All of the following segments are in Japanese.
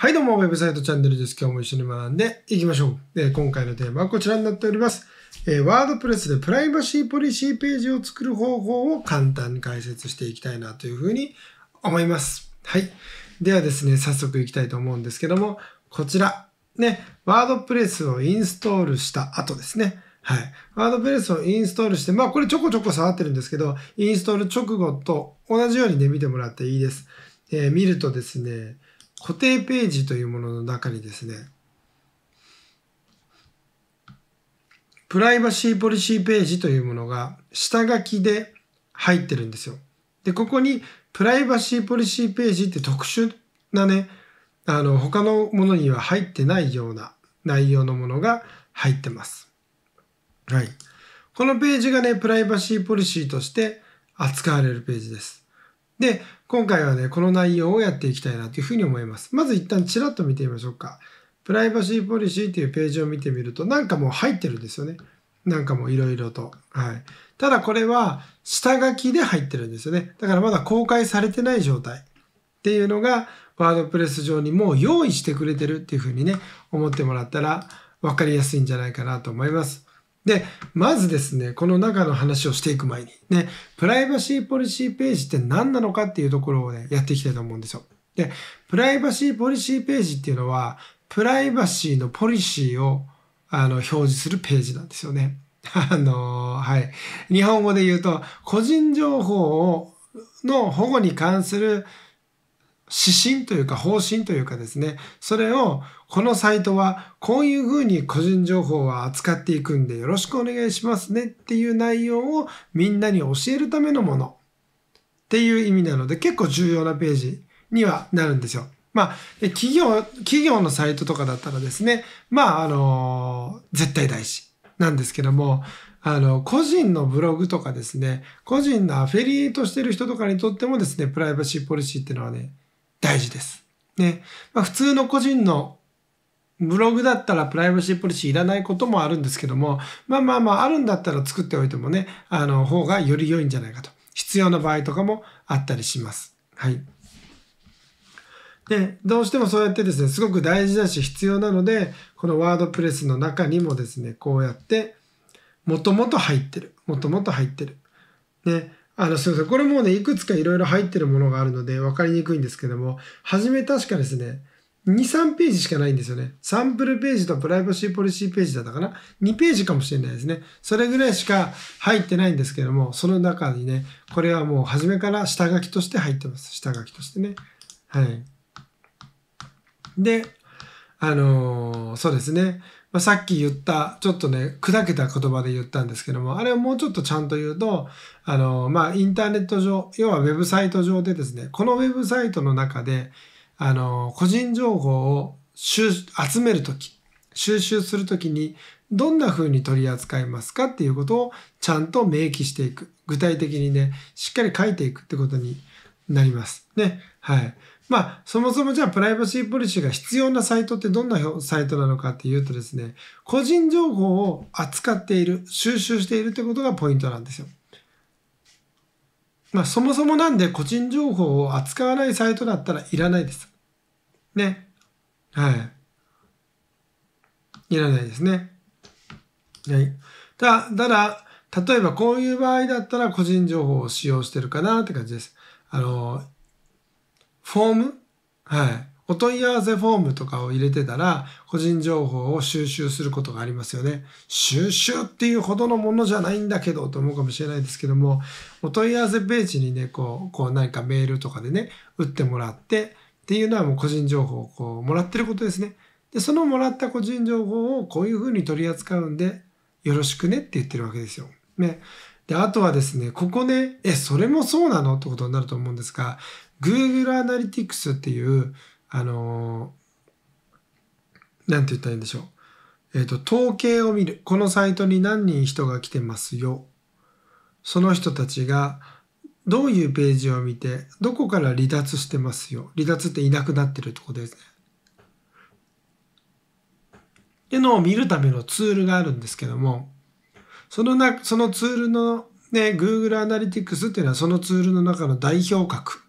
はい、どうも、ウェブサイトチャンネルです。今日も一緒に学んでいきましょう。え今回のテーマはこちらになっております。えワードプレスでプライバシーポリシーページを作る方法を簡単に解説していきたいなというふうに思います。はい。ではですね、早速いきたいと思うんですけども、こちら。ね、ワードプレスをインストールした後ですね。はい。ワードプレスをインストールして、まあこれちょこちょこ触ってるんですけど、インストール直後と同じようにね、見てもらっていいです。えー、見るとですね、固定ページというものの中にですね、プライバシーポリシーページというものが下書きで入ってるんですよ。で、ここにプライバシーポリシーページって特殊なね、あの、他のものには入ってないような内容のものが入ってます。はい。このページがね、プライバシーポリシーとして扱われるページです。で、今回はね、この内容をやっていきたいなというふうに思います。まず一旦ちらっと見てみましょうか。プライバシーポリシーというページを見てみると、なんかもう入ってるんですよね。なんかもういろいろと。はい。ただこれは下書きで入ってるんですよね。だからまだ公開されてない状態っていうのが、ワードプレス上にもう用意してくれてるっていうふうにね、思ってもらったら分かりやすいんじゃないかなと思います。で、まずですね、この中の話をしていく前に、ね、プライバシーポリシーページって何なのかっていうところをね、やっていきたいと思うんですよ。で、プライバシーポリシーページっていうのは、プライバシーのポリシーをあの表示するページなんですよね。あのー、はい。日本語で言うと、個人情報をの保護に関する指針というか方針というかですね、それをこのサイトはこういうふうに個人情報は扱っていくんでよろしくお願いしますねっていう内容をみんなに教えるためのものっていう意味なので結構重要なページにはなるんですよ。まあ、企業、企業のサイトとかだったらですね、まあ、あの、絶対大事なんですけども、あの、個人のブログとかですね、個人のアフィリエイトしてる人とかにとってもですね、プライバシーポリシーっていうのはね、大事です。ね。まあ、普通の個人のブログだったらプライバシーポリシーいらないこともあるんですけども、まあまあまああるんだったら作っておいてもね、あの方がより良いんじゃないかと。必要な場合とかもあったりします。はい。で、どうしてもそうやってですね、すごく大事だし必要なので、このワードプレスの中にもですね、こうやって、もともと入ってる。もともと入ってる。ね。あの、すみません。これもうね、いくつかいろいろ入ってるものがあるので分かりにくいんですけども、はじめ確かですね、2、3ページしかないんですよね。サンプルページとプライバシーポリシーページだったかな ?2 ページかもしれないですね。それぐらいしか入ってないんですけども、その中にね、これはもう初めから下書きとして入ってます。下書きとしてね。はい。で、あのー、そうですね。まあ、さっき言った、ちょっとね、砕けた言葉で言ったんですけども、あれをもうちょっとちゃんと言うと、あの、まあ、インターネット上、要はウェブサイト上でですね、このウェブサイトの中で、あの、個人情報を集めるとき、収集するときに、どんな風に取り扱いますかっていうことをちゃんと明記していく。具体的にね、しっかり書いていくってことになります。ね。はい。まあ、そもそもじゃあプライバシーポリシーが必要なサイトってどんなサイトなのかっていうとですね、個人情報を扱っている、収集しているってことがポイントなんですよ。まあ、そもそもなんで個人情報を扱わないサイトだったらいらないです。ね。はい。いらないですね。はい。ただ、だ例えばこういう場合だったら個人情報を使用してるかなって感じです。あの、フォームはい。お問い合わせフォームとかを入れてたら、個人情報を収集することがありますよね。収集っていうほどのものじゃないんだけど、と思うかもしれないですけども、お問い合わせページにね、こう、こう何かメールとかでね、打ってもらって、っていうのはもう個人情報をこう、もらってることですね。で、そのもらった個人情報をこういうふうに取り扱うんで、よろしくねって言ってるわけですよ。ね。で、あとはですね、ここね、え、それもそうなのってことになると思うんですが、Google アナリティクスっていう、あのー、なんて言ったらいいんでしょう。えっ、ー、と、統計を見る。このサイトに何人人が来てますよ。その人たちが、どういうページを見て、どこから離脱してますよ。離脱っていなくなってるとこですね。っていうのを見るためのツールがあるんですけども、そのな、そのツールのね、Google Analytics っていうのはそのツールの中の代表格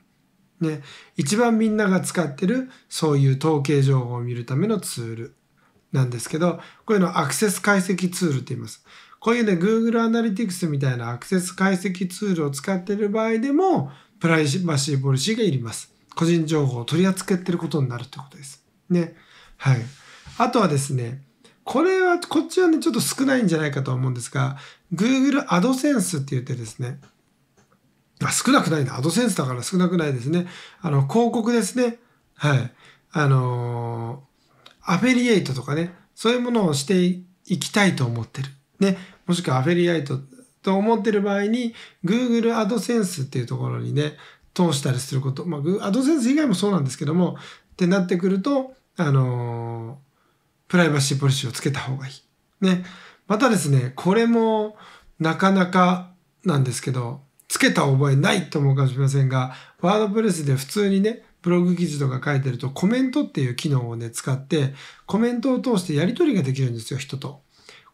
ね、一番みんなが使ってるそういう統計情報を見るためのツールなんですけど、こういうのアクセス解析ツールって言います。こういうね、Google Analytics みたいなアクセス解析ツールを使っている場合でも、プライバシーポリシーがいります。個人情報を取り扱っていることになるってことです。ね。はい。あとはですね、これは、こっちはね、ちょっと少ないんじゃないかと思うんですが、Google AdSense って言ってですね、あ、少なくないな。アドセンスだから少なくないですね。あの、広告ですね。はい。あのー、アフェリエイトとかね、そういうものをしていきたいと思ってる。ね。もしくはアフェリエイトと思ってる場合に、Google AdSense っていうところにね、通したりすること。まあ、アドセンス以外もそうなんですけども、ってなってくると、あのー、プライバシーポリシーをつけた方がいい。ね。またですね、これもなかなかなんですけど、つけた覚えないと思うかもしれませんが、ワードプレスで普通にね、ブログ記事とか書いてるとコメントっていう機能をね、使ってコメントを通してやり取りができるんですよ、人と。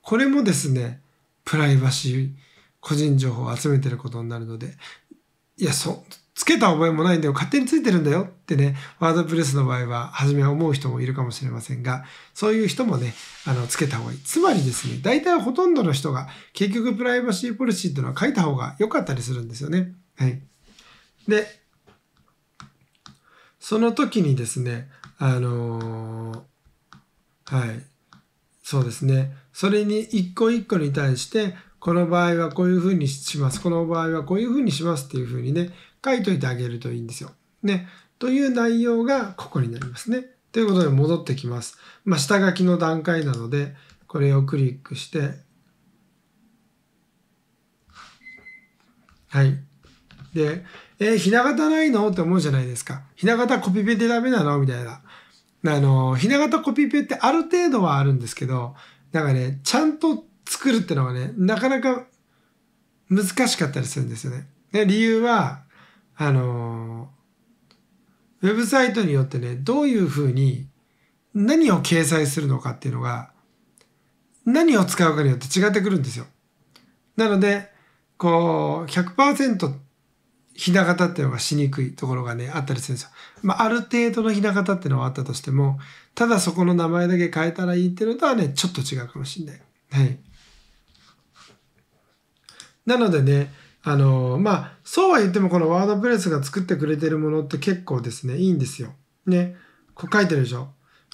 これもですね、プライバシー、個人情報を集めてることになるので、いや、そ、つけた覚えもないんだよ。勝手についてるんだよってね、ワードプレスの場合は、初めは思う人もいるかもしれませんが、そういう人もね、あの、つけた方がいい。つまりですね、大体ほとんどの人が、結局プライバシーポリシーっていうのは書いた方が良かったりするんですよね。はい。で、その時にですね、あのー、はい。そうですね。それに一個一個に対して、この場合はこういうふうにします。この場合はこういうふうにしますっていうふうにね、書いといてあげるといいんですよ。ね。という内容がここになりますね。ということで戻ってきます。まあ、下書きの段階なので、これをクリックして、はい。で、えー、ひな形ないのって思うじゃないですか。ひな形コピペでダメなのみたいな。あの、ひな形コピペってある程度はあるんですけど、なんかね、ちゃんと作るってのはね、なかなか難しかったりするんですよね。で理由は、あのウェブサイトによってねどういうふうに何を掲載するのかっていうのが何を使うかによって違ってくるんですよ。なのでこう100%ひな形っていうのがしにくいところがねあったりするんですよ。まあ、ある程度のひな形っていうのはあったとしてもただそこの名前だけ変えたらいいっていうのとはねちょっと違うかもしれない。はい。なのでねあのまあそうは言ってもこのワードプレスが作ってくれてるものって結構ですねいいんですよ。ねこう書いてるでしょ。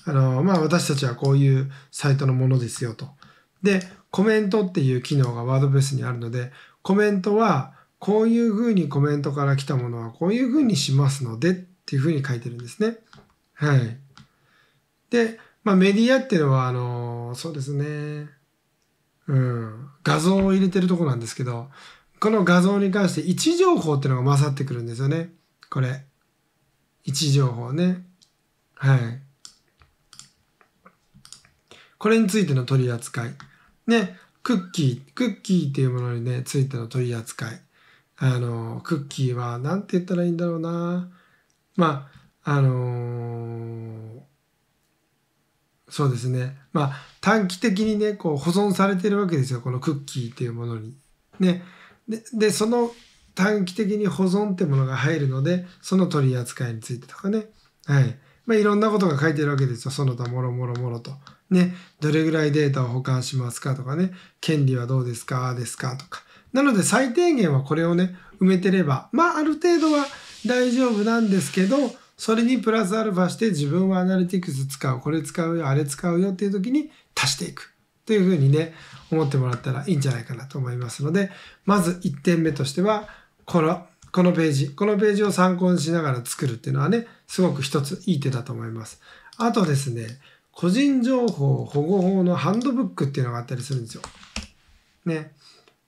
あのまあ私たちはこういうサイトのものですよと。でコメントっていう機能がワードプレスにあるのでコメントはこういうふうにコメントから来たものはこういうふうにしますのでっていうふうに書いてるんですね。はい。で、まあ、メディアっていうのはあのそうですねうん画像を入れてるとこなんですけどこの画像に関して位置情報っていうのが勝ってくるんですよね。これ。位置情報ね。はい。これについての取り扱い。ね、クッキー、クッキーっていうものにね、ついての取り扱い。あの、クッキーは、何て言ったらいいんだろうな。まあ、あのー、そうですね。まあ、短期的にね、こう、保存されてるわけですよ。このクッキーっていうものに。ね。ででその短期的に保存ってものが入るのでその取り扱いについてとかね、はいまあ、いろんなことが書いてるわけですよその他もろもろもろと。ね、どれぐらいデータを保管しますかとかね権利はどうですかですかとかなので最低限はこれをね埋めてればまあある程度は大丈夫なんですけどそれにプラスアルファして自分はアナリティクス使うこれ使うよあれ使うよっていう時に足していくというふうにね、思ってもらったらいいんじゃないかなと思いますので、まず1点目としては、この、このページ、このページを参考にしながら作るっていうのはね、すごく一ついい手だと思います。あとですね、個人情報保護法のハンドブックっていうのがあったりするんですよ。ね。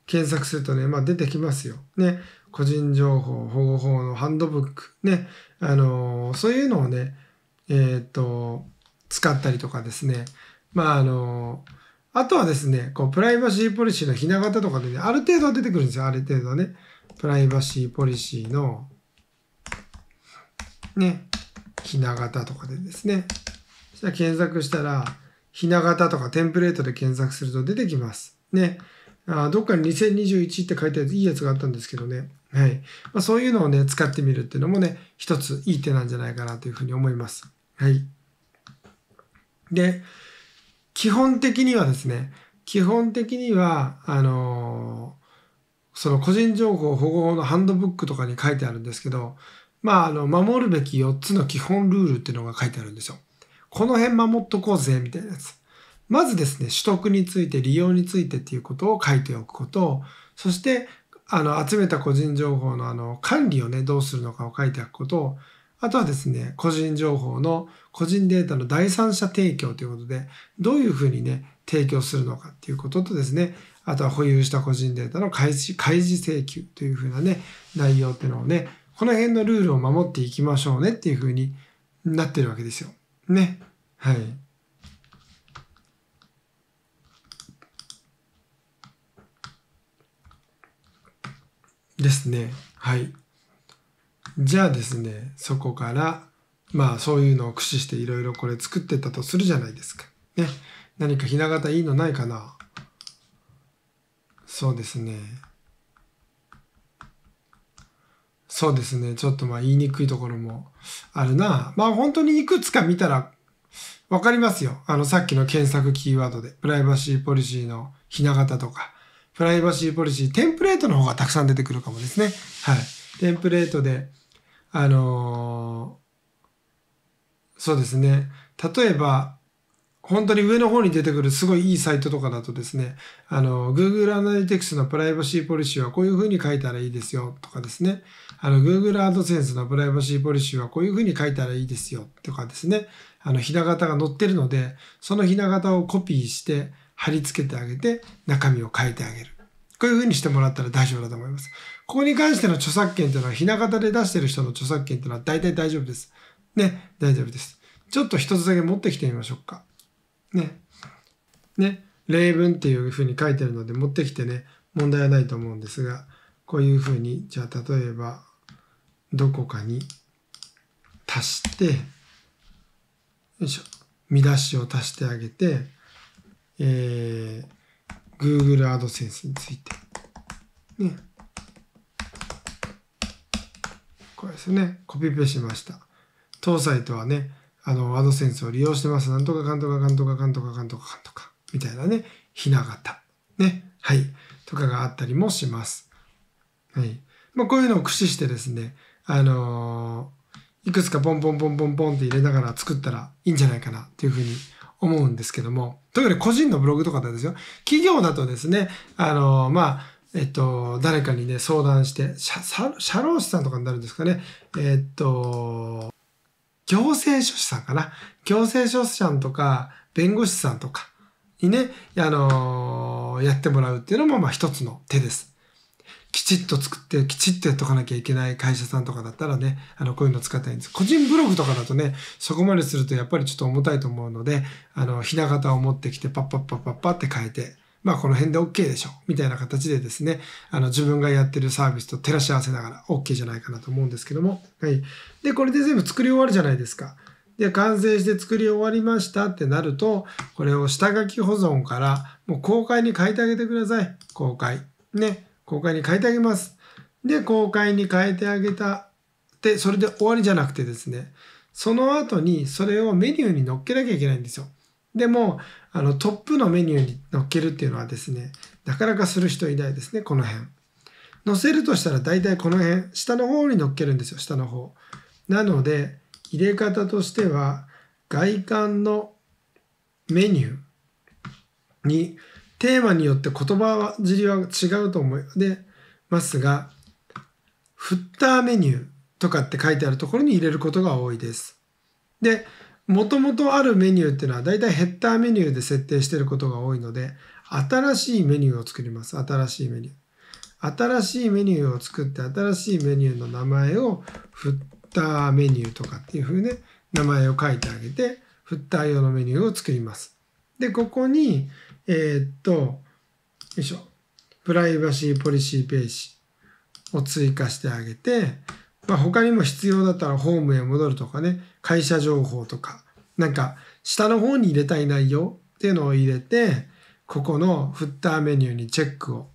検索するとね、まあ出てきますよ。ね。個人情報保護法のハンドブック。ね。あのー、そういうのをね、えっ、と、使ったりとかですね。まああのーあとはですね、こう、プライバシーポリシーのひな形とかでね、ある程度は出てくるんですよ、ある程度はね。プライバシーポリシーの、ね、ひな形とかでですね。そしたら検索したら、ひな形とかテンプレートで検索すると出てきます。ね。あどっかに2021って書いてあるいいやつがあったんですけどね。はい。まあ、そういうのをね、使ってみるっていうのもね、一ついい手なんじゃないかなというふうに思います。はい。で、基本的にはですね、基本的には、あのー、その個人情報保護法のハンドブックとかに書いてあるんですけど、まあ、あの、守るべき4つの基本ルールっていうのが書いてあるんですよ。この辺守っとこうぜ、みたいなやつ。まずですね、取得について、利用についてっていうことを書いておくこと、そして、あの、集めた個人情報のあの、管理をね、どうするのかを書いておくこと、あとはですね、個人情報の個人データの第三者提供ということで、どういうふうにね、提供するのかっていうこととですね、あとは保有した個人データの開示、開示請求というふうなね、内容っていうのをね、この辺のルールを守っていきましょうねっていうふうになってるわけですよ。ね。はい。ですね。はい。じゃあですねそこからまあそういうのを駆使していろいろこれ作ってったとするじゃないですか。ね。何かひな形いいのないかなそうですね。そうですね。ちょっとまあ言いにくいところもあるな。まあ本当にいくつか見たらわかりますよ。あのさっきの検索キーワードで、プライバシーポリシーのひな形とか、プライバシーポリシーテンプレートの方がたくさん出てくるかもですね。はい。テンプレートで、あのー、そうですね、例えば、本当に上の方に出てくるすごいいいサイトとかだとですね、あの、Google Analytics のプライバシーポリシーはこういうふうに書いたらいいですよとかですね、あの、Google AdSense のプライバシーポリシーはこういうふうに書いたらいいですよとかですね、あの、ひな形が載ってるので、そのひな形をコピーして貼り付けてあげて中身を書いてあげる。こういうふうにしてもらったら大丈夫だと思います。ここに関しての著作権というのは、ひな形で出してる人の著作権というのは大体大丈夫です。ね、大丈夫です。ちょっと一つだけ持ってきてみましょうか。ね。ね。例文っていうふうに書いてるので、持ってきてね、問題はないと思うんですが、こういうふうに、じゃあ例えば、どこかに足して、よいしょ。見出しを足してあげて、えー、Google AdSense について。ね。これですね。コピペしました。当サイトはね、あの、AdSense を利用してます。なんとかかんとかかんとかかんとかかんとかかんとか。みたいなね、ひな形。ね。はい。とかがあったりもします。はい。まあ、こういうのを駆使してですね、あのー、いくつかポンポンポンポンポンって入れながら作ったらいいんじゃないかなというふうに思うんですけども、特に個人のブログとかですよ。企業だとですね、あの、まあ、えっと、誰かにね、相談して、社社労士さんとかになるんですかね、えっと、行政書士さんかな。行政書士さんとか、弁護士さんとかにね、あのやってもらうっていうのも、まあ一つの手です。きちっと作って、きちっとやっとかなきゃいけない会社さんとかだったらね、あの、こういうの使いたいんです。個人ブログとかだとね、そこまでするとやっぱりちょっと重たいと思うので、あの、ひな型を持ってきて、パッパッパッパッパって変えて、まあこの辺で OK でしょみたいな形でですね、あの自分がやってるサービスと照らし合わせながら OK じゃないかなと思うんですけども。はい。で、これで全部作り終わるじゃないですか。で、完成して作り終わりましたってなると、これを下書き保存からもう公開に変えてあげてください。公開。ね。公開に変えてあげます。で、公開に変えてあげた。で、それで終わりじゃなくてですね、その後にそれをメニューに乗っけなきゃいけないんですよ。でも、あの、トップのメニューに乗っけるっていうのはですね、なかなかする人いないですね、この辺。乗せるとしたら大体この辺、下の方に乗っけるんですよ、下の方。なので、入れ方としては、外観のメニューにテーマによって言葉尻は違うと思いますが、フッターメニューとかって書いてあるところに入れることが多いです。で、もともとあるメニューっていうのはだいたいヘッダーメニューで設定してることが多いので、新しいメニューを作ります。新しいメニュー。新しいメニューを作って新しいメニューの名前をフッターメニューとかっていう風に、名前を書いてあげてフッター用のメニューを作ります。で、ここに、えー、っと、よいしょ。プライバシーポリシーページを追加してあげて、まあ、他にも必要だったらホームへ戻るとかね、会社情報とか、なんか下の方に入れたい内容っていうのを入れて、ここのフッターメニューにチェックを。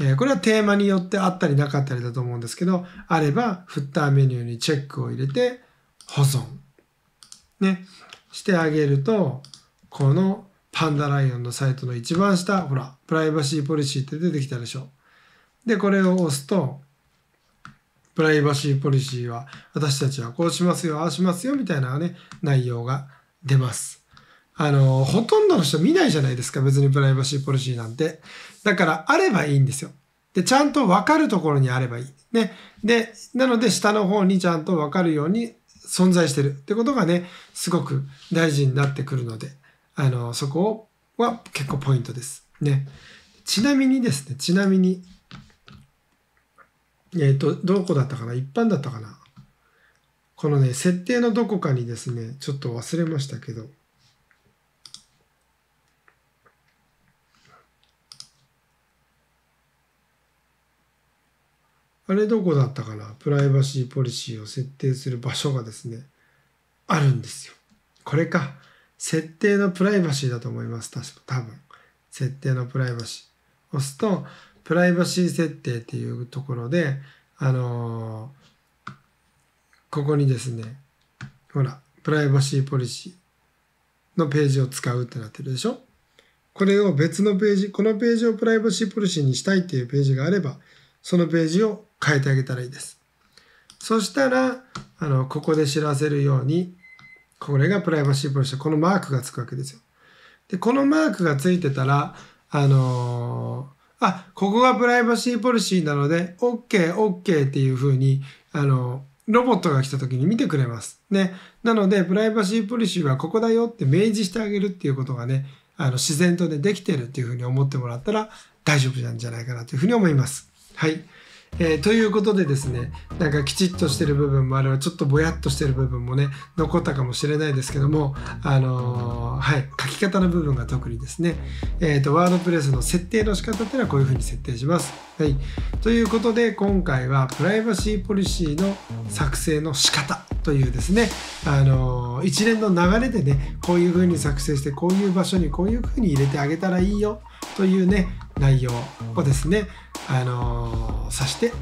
えー、これはテーマによってあったりなかったりだと思うんですけど、あればフッターメニューにチェックを入れて保存。ね。してあげると、このパンダライオンのサイトの一番下、ほら、プライバシーポリシーって出てきたでしょ。で、これを押すと、プライバシーポリシーは、私たちはこうしますよ、ああしますよ、みたいなね、内容が出ます。あの、ほとんどの人見ないじゃないですか、別にプライバシーポリシーなんて。だから、あればいいんですよ。で、ちゃんとわかるところにあればいい。ね。で、なので、下の方にちゃんとわかるように存在してるってことがね、すごく大事になってくるので。あの、そこは結構ポイントです。ね。ちなみにですね、ちなみに、えっ、ー、と、どこだったかな一般だったかなこのね、設定のどこかにですね、ちょっと忘れましたけど、あれどこだったかなプライバシーポリシーを設定する場所がですね、あるんですよ。これか。設定のプライバシーだと思います。確か、多分。設定のプライバシー。押すと、プライバシー設定っていうところで、あのー、ここにですね、ほら、プライバシーポリシーのページを使うってなってるでしょこれを別のページ、このページをプライバシーポリシーにしたいっていうページがあれば、そのページを変えてあげたらいいです。そしたら、あの、ここで知らせるように、これがプライバシーポリシー。このマークがつくわけですよ。で、このマークがついてたら、あのー、あ、ここがプライバシーポリシーなので、OK、OK っていうふうに、あのー、ロボットが来た時に見てくれます。ね。なので、プライバシーポリシーはここだよって明示してあげるっていうことがね、あの、自然とね、できてるっていうふうに思ってもらったら大丈夫なんじゃないかなというふうに思います。はい。えー、ということでですねなんかきちっとしてる部分もあればちょっとぼやっとしてる部分もね残ったかもしれないですけどもあのー、はい書き方の部分が特にですねえっ、ー、とワードプレスの設定の仕方っていうのはこういうふうに設定します。はい、ということで今回はプライバシーポリシーの作成の仕方というですね、あの一連の流れでねこういうふうに作成してこういう場所にこういうふうに入れてあげたらいいよというね内容をですねあのさして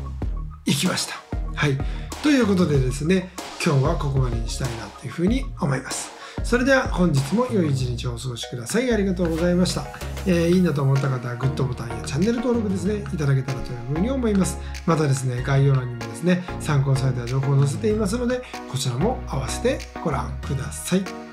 いきました。はい、ということでですね今日はここまでにしたいなというふうに思います。それでは本日も良い一日をお過ごしください。ありがとうございました。えー、いいなと思った方はグッドボタンやチャンネル登録ですね、いただけたらというふうに思います。またですね、概要欄にもですね、参考された情報を載せていますので、こちらも合わせてご覧ください。